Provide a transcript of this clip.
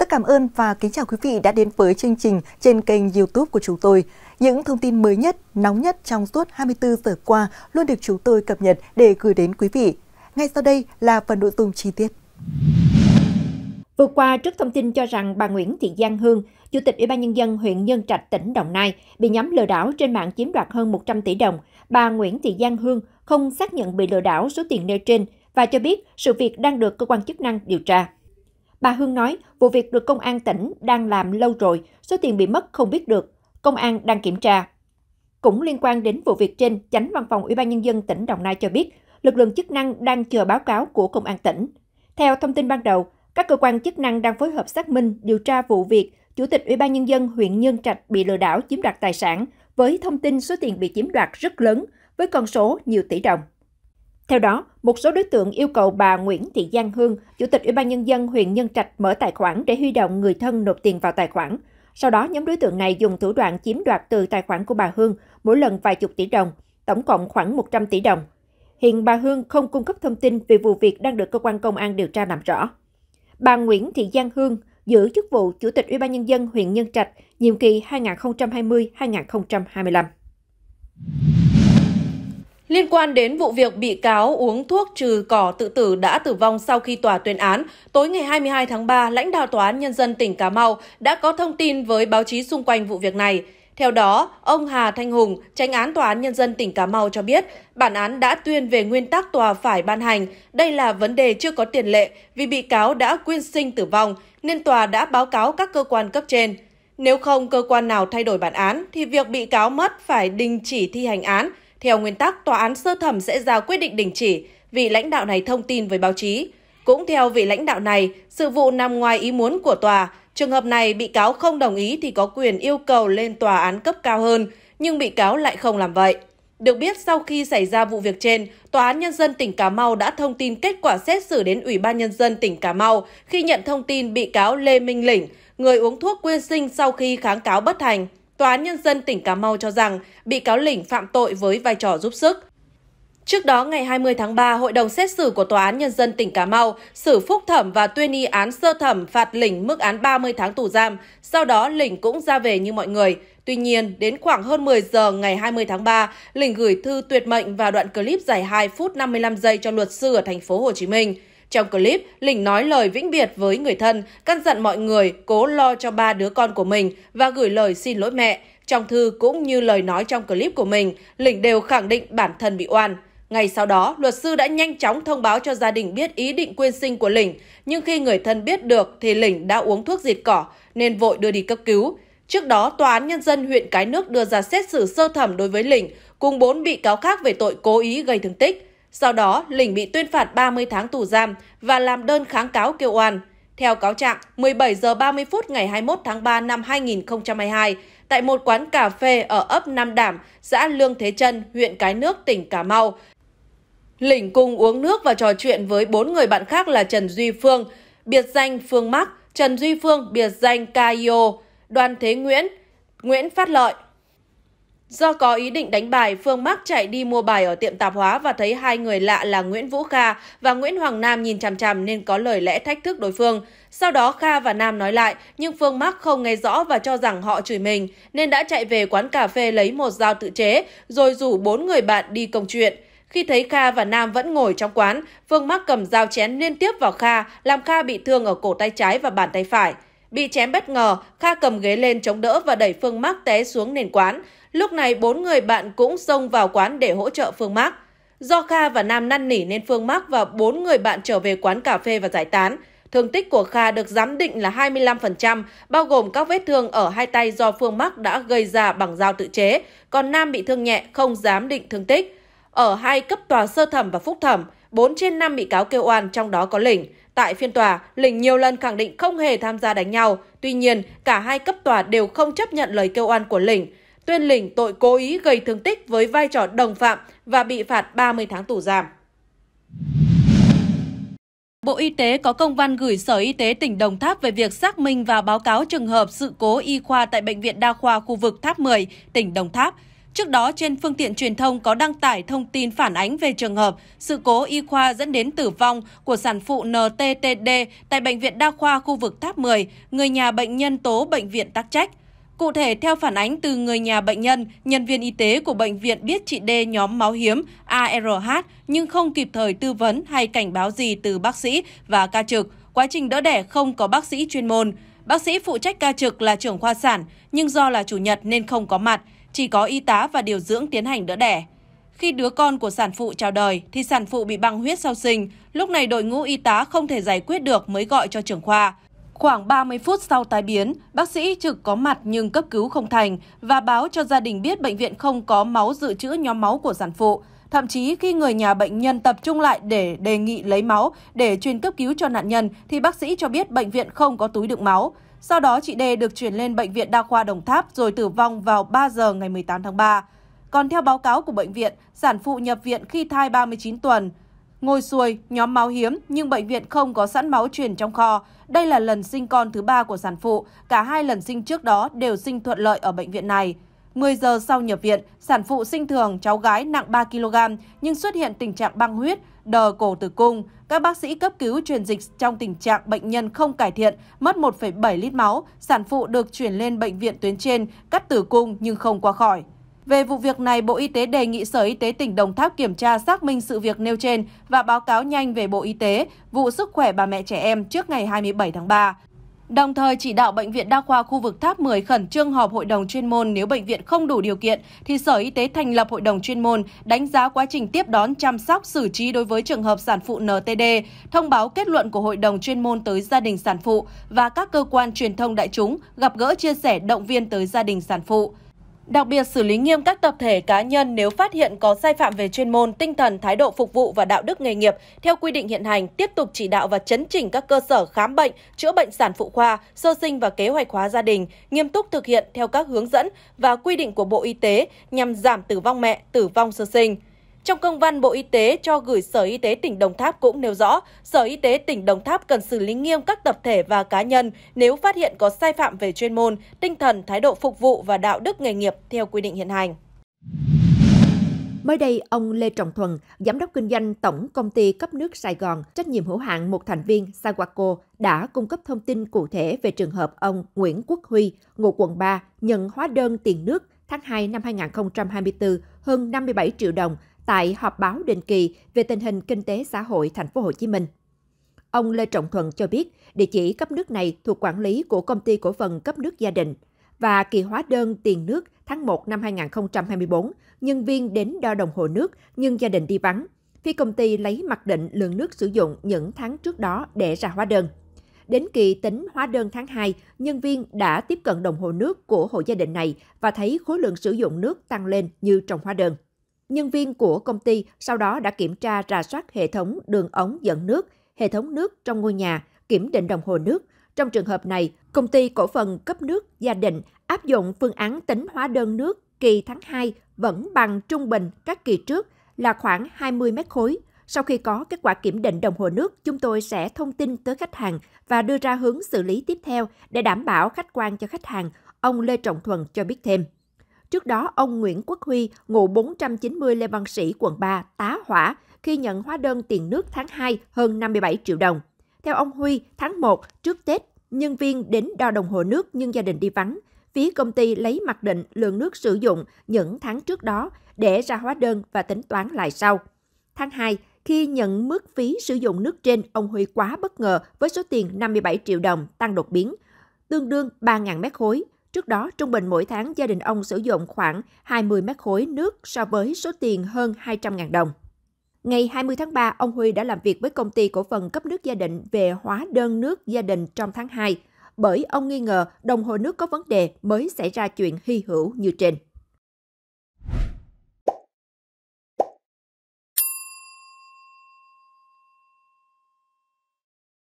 tất cảm ơn và kính chào quý vị đã đến với chương trình trên kênh YouTube của chúng tôi. Những thông tin mới nhất, nóng nhất trong suốt 24 giờ qua luôn được chúng tôi cập nhật để gửi đến quý vị. Ngay sau đây là phần nội dung chi tiết. Vừa qua, trước thông tin cho rằng bà Nguyễn Thị Giang Hương, Chủ tịch Ủy ban Nhân dân huyện Nhân Trạch, tỉnh Đồng Nai, bị nhóm lừa đảo trên mạng chiếm đoạt hơn 100 tỷ đồng, bà Nguyễn Thị Giang Hương không xác nhận bị lừa đảo số tiền nêu trên và cho biết sự việc đang được cơ quan chức năng điều tra. Bà Hương nói, vụ việc được công an tỉnh đang làm lâu rồi, số tiền bị mất không biết được, công an đang kiểm tra. Cũng liên quan đến vụ việc trên, chánh văn phòng Ủy ban nhân dân tỉnh Đồng Nai cho biết, lực lượng chức năng đang chờ báo cáo của công an tỉnh. Theo thông tin ban đầu, các cơ quan chức năng đang phối hợp xác minh điều tra vụ việc Chủ tịch Ủy ban nhân dân huyện Nhân Trạch bị lừa đảo chiếm đoạt tài sản với thông tin số tiền bị chiếm đoạt rất lớn với con số nhiều tỷ đồng. Theo đó, một số đối tượng yêu cầu bà Nguyễn Thị Giang Hương, Chủ tịch Ủy ban Nhân dân huyện Nhân Trạch mở tài khoản để huy động người thân nộp tiền vào tài khoản. Sau đó, nhóm đối tượng này dùng thủ đoạn chiếm đoạt từ tài khoản của bà Hương mỗi lần vài chục tỷ đồng, tổng cộng khoảng 100 tỷ đồng. Hiện bà Hương không cung cấp thông tin về vụ việc đang được cơ quan công an điều tra làm rõ. Bà Nguyễn Thị Giang Hương giữ chức vụ Chủ tịch Ủy ban nhân dân huyện Nhân Trạch nhiệm kỳ 2020-2025. Liên quan đến vụ việc bị cáo uống thuốc trừ cỏ tự tử đã tử vong sau khi tòa tuyên án, tối ngày 22 tháng 3, lãnh đạo Tòa án Nhân dân tỉnh Cà Mau đã có thông tin với báo chí xung quanh vụ việc này. Theo đó, ông Hà Thanh Hùng, tranh án Tòa án Nhân dân tỉnh Cà Mau cho biết, bản án đã tuyên về nguyên tắc tòa phải ban hành. Đây là vấn đề chưa có tiền lệ vì bị cáo đã quyên sinh tử vong, nên tòa đã báo cáo các cơ quan cấp trên. Nếu không cơ quan nào thay đổi bản án, thì việc bị cáo mất phải đình chỉ thi hành án, theo nguyên tắc, tòa án sơ thẩm sẽ ra quyết định đình chỉ, vị lãnh đạo này thông tin với báo chí. Cũng theo vị lãnh đạo này, sự vụ nằm ngoài ý muốn của tòa. Trường hợp này, bị cáo không đồng ý thì có quyền yêu cầu lên tòa án cấp cao hơn, nhưng bị cáo lại không làm vậy. Được biết, sau khi xảy ra vụ việc trên, Tòa án Nhân dân tỉnh Cà Mau đã thông tin kết quả xét xử đến Ủy ban Nhân dân tỉnh Cà Mau khi nhận thông tin bị cáo Lê Minh Lĩnh, người uống thuốc quyên sinh sau khi kháng cáo bất thành. Tòa án Nhân dân tỉnh Cà Mau cho rằng bị cáo Lỉnh phạm tội với vai trò giúp sức. Trước đó, ngày 20 tháng 3, Hội đồng xét xử của Tòa án Nhân dân tỉnh Cà Mau xử phúc thẩm và tuyên y án sơ thẩm phạt Lỉnh mức án 30 tháng tù giam. Sau đó, Lỉnh cũng ra về như mọi người. Tuy nhiên, đến khoảng hơn 10 giờ ngày 20 tháng 3, Lỉnh gửi thư tuyệt mệnh và đoạn clip dài 2 phút 55 giây cho luật sư ở thành phố Hồ Chí Minh. Trong clip, Lĩnh nói lời vĩnh biệt với người thân, căn dặn mọi người cố lo cho ba đứa con của mình và gửi lời xin lỗi mẹ. Trong thư cũng như lời nói trong clip của mình, Lĩnh đều khẳng định bản thân bị oan. Ngay sau đó, luật sư đã nhanh chóng thông báo cho gia đình biết ý định quyên sinh của Lĩnh. nhưng khi người thân biết được thì Lĩnh đã uống thuốc diệt cỏ nên vội đưa đi cấp cứu. Trước đó, Tòa án Nhân dân huyện Cái Nước đưa ra xét xử sơ thẩm đối với Lĩnh cùng 4 bị cáo khác về tội cố ý gây thương tích. Sau đó, Lĩnh bị tuyên phạt 30 tháng tù giam và làm đơn kháng cáo kêu oan. Theo cáo trạng, 17 giờ 30 phút ngày 21 tháng 3 năm 2022, tại một quán cà phê ở ấp Nam Đảm, xã Lương Thế Trân, huyện Cái Nước, tỉnh Cà Mau, Lĩnh cùng uống nước và trò chuyện với bốn người bạn khác là Trần Duy Phương, biệt danh Phương Mắc, Trần Duy Phương, biệt danh Caio, Đoàn Thế Nguyễn, Nguyễn Phát Lợi Do có ý định đánh bài, Phương Mắc chạy đi mua bài ở tiệm tạp hóa và thấy hai người lạ là Nguyễn Vũ Kha và Nguyễn Hoàng Nam nhìn chằm chằm nên có lời lẽ thách thức đối phương. Sau đó Kha và Nam nói lại, nhưng Phương Mắc không nghe rõ và cho rằng họ chửi mình, nên đã chạy về quán cà phê lấy một dao tự chế, rồi rủ bốn người bạn đi công chuyện. Khi thấy Kha và Nam vẫn ngồi trong quán, Phương Mắc cầm dao chén liên tiếp vào Kha, làm Kha bị thương ở cổ tay trái và bàn tay phải. Bị chém bất ngờ, Kha cầm ghế lên chống đỡ và đẩy Phương Mắc té xuống nền quán. Lúc này bốn người bạn cũng xông vào quán để hỗ trợ Phương Mắc. Do Kha và Nam năn nỉ nên Phương Mắc và bốn người bạn trở về quán cà phê và giải tán. Thương tích của Kha được giám định là 25%, bao gồm các vết thương ở hai tay do Phương Mắc đã gây ra bằng dao tự chế, còn Nam bị thương nhẹ không giám định thương tích. Ở hai cấp tòa sơ thẩm và phúc thẩm, 4 trên 5 bị cáo kêu oan trong đó có Lĩnh. Tại phiên tòa, Lĩnh nhiều lần khẳng định không hề tham gia đánh nhau. Tuy nhiên, cả hai cấp tòa đều không chấp nhận lời kêu oan của Lĩnh tuyên lĩnh tội cố ý gây thương tích với vai trò đồng phạm và bị phạt 30 tháng tù giam. Bộ Y tế có công văn gửi Sở Y tế tỉnh Đồng Tháp về việc xác minh và báo cáo trường hợp sự cố y khoa tại Bệnh viện Đa khoa khu vực Tháp 10, tỉnh Đồng Tháp. Trước đó, trên phương tiện truyền thông có đăng tải thông tin phản ánh về trường hợp sự cố y khoa dẫn đến tử vong của sản phụ NTTD tại Bệnh viện Đa khoa khu vực Tháp 10, người nhà bệnh nhân tố Bệnh viện Tắc Trách. Cụ thể, theo phản ánh từ người nhà bệnh nhân, nhân viên y tế của bệnh viện biết chị D nhóm máu hiếm ARH nhưng không kịp thời tư vấn hay cảnh báo gì từ bác sĩ và ca trực. Quá trình đỡ đẻ không có bác sĩ chuyên môn. Bác sĩ phụ trách ca trực là trưởng khoa sản, nhưng do là chủ nhật nên không có mặt, chỉ có y tá và điều dưỡng tiến hành đỡ đẻ. Khi đứa con của sản phụ chào đời thì sản phụ bị băng huyết sau sinh, lúc này đội ngũ y tá không thể giải quyết được mới gọi cho trưởng khoa. Khoảng 30 phút sau tai biến, bác sĩ trực có mặt nhưng cấp cứu không thành và báo cho gia đình biết bệnh viện không có máu dự trữ nhóm máu của sản phụ. Thậm chí khi người nhà bệnh nhân tập trung lại để đề nghị lấy máu để truyền cấp cứu cho nạn nhân thì bác sĩ cho biết bệnh viện không có túi đựng máu. Sau đó chị D được chuyển lên bệnh viện đa khoa Đồng Tháp rồi tử vong vào 3 giờ ngày 18 tháng 3. Còn theo báo cáo của bệnh viện, sản phụ nhập viện khi thai 39 tuần. Ngồi xuôi, nhóm máu hiếm nhưng bệnh viện không có sẵn máu truyền trong kho. Đây là lần sinh con thứ ba của sản phụ, cả hai lần sinh trước đó đều sinh thuận lợi ở bệnh viện này. 10 giờ sau nhập viện, sản phụ sinh thường cháu gái nặng 3 kg nhưng xuất hiện tình trạng băng huyết, đờ cổ tử cung. Các bác sĩ cấp cứu truyền dịch trong tình trạng bệnh nhân không cải thiện, mất 1,7 lít máu, sản phụ được chuyển lên bệnh viện tuyến trên, cắt tử cung nhưng không qua khỏi. Về vụ việc này, Bộ Y tế đề nghị Sở Y tế tỉnh Đồng Tháp kiểm tra xác minh sự việc nêu trên và báo cáo nhanh về Bộ Y tế vụ sức khỏe bà mẹ trẻ em trước ngày 27 tháng 3. Đồng thời chỉ đạo Bệnh viện Đa khoa khu vực Tháp 10 khẩn trương họp hội đồng chuyên môn nếu bệnh viện không đủ điều kiện thì Sở Y tế thành lập hội đồng chuyên môn đánh giá quá trình tiếp đón chăm sóc xử trí đối với trường hợp sản phụ NTD, thông báo kết luận của hội đồng chuyên môn tới gia đình sản phụ và các cơ quan truyền thông đại chúng gặp gỡ chia sẻ động viên tới gia đình sản phụ. Đặc biệt xử lý nghiêm các tập thể cá nhân nếu phát hiện có sai phạm về chuyên môn, tinh thần, thái độ phục vụ và đạo đức nghề nghiệp theo quy định hiện hành, tiếp tục chỉ đạo và chấn chỉnh các cơ sở khám bệnh, chữa bệnh sản phụ khoa, sơ sinh và kế hoạch hóa gia đình, nghiêm túc thực hiện theo các hướng dẫn và quy định của Bộ Y tế nhằm giảm tử vong mẹ, tử vong sơ sinh. Trong công văn Bộ Y tế cho gửi Sở Y tế tỉnh Đồng Tháp cũng nêu rõ, Sở Y tế tỉnh Đồng Tháp cần xử lý nghiêm các tập thể và cá nhân nếu phát hiện có sai phạm về chuyên môn, tinh thần, thái độ phục vụ và đạo đức nghề nghiệp theo quy định hiện hành. Mới đây, ông Lê Trọng Thuần, giám đốc kinh doanh Tổng Công ty Cấp nước Sài Gòn, trách nhiệm hữu hạn một thành viên Sawaco, đã cung cấp thông tin cụ thể về trường hợp ông Nguyễn Quốc Huy, ngụ quận 3, nhận hóa đơn tiền nước tháng 2 năm 2024 hơn 57 triệu đồng tại họp báo định kỳ về tình hình kinh tế xã hội thành phố Hồ Chí Minh. Ông Lê Trọng Thuận cho biết, địa chỉ cấp nước này thuộc quản lý của công ty cổ phần cấp nước gia đình và kỳ hóa đơn tiền nước tháng 1 năm 2024, nhân viên đến đo đồng hồ nước nhưng gia đình đi vắng. Phía công ty lấy mặc định lượng nước sử dụng những tháng trước đó để ra hóa đơn. Đến kỳ tính hóa đơn tháng 2, nhân viên đã tiếp cận đồng hồ nước của hộ gia đình này và thấy khối lượng sử dụng nước tăng lên như trong hóa đơn. Nhân viên của công ty sau đó đã kiểm tra rà soát hệ thống đường ống dẫn nước, hệ thống nước trong ngôi nhà, kiểm định đồng hồ nước. Trong trường hợp này, công ty cổ phần cấp nước gia đình áp dụng phương án tính hóa đơn nước kỳ tháng 2 vẫn bằng trung bình các kỳ trước là khoảng 20 mét khối. Sau khi có kết quả kiểm định đồng hồ nước, chúng tôi sẽ thông tin tới khách hàng và đưa ra hướng xử lý tiếp theo để đảm bảo khách quan cho khách hàng, ông Lê Trọng Thuần cho biết thêm. Trước đó, ông Nguyễn Quốc Huy, ngụ 490 Lê Văn Sĩ, quận 3, tá hỏa khi nhận hóa đơn tiền nước tháng 2 hơn 57 triệu đồng. Theo ông Huy, tháng 1 trước Tết, nhân viên đến đo đồng hồ nước nhưng gia đình đi vắng. Phía công ty lấy mặc định lượng nước sử dụng những tháng trước đó để ra hóa đơn và tính toán lại sau. Tháng 2, khi nhận mức phí sử dụng nước trên, ông Huy quá bất ngờ với số tiền 57 triệu đồng tăng đột biến, tương đương 3.000 mét khối. Trước đó, trung bình mỗi tháng gia đình ông sử dụng khoảng 20 mét khối nước so với số tiền hơn 200.000 đồng. Ngày 20 tháng 3, ông Huy đã làm việc với công ty cổ phần cấp nước gia đình về hóa đơn nước gia đình trong tháng 2, bởi ông nghi ngờ đồng hồ nước có vấn đề mới xảy ra chuyện hy hữu như trên.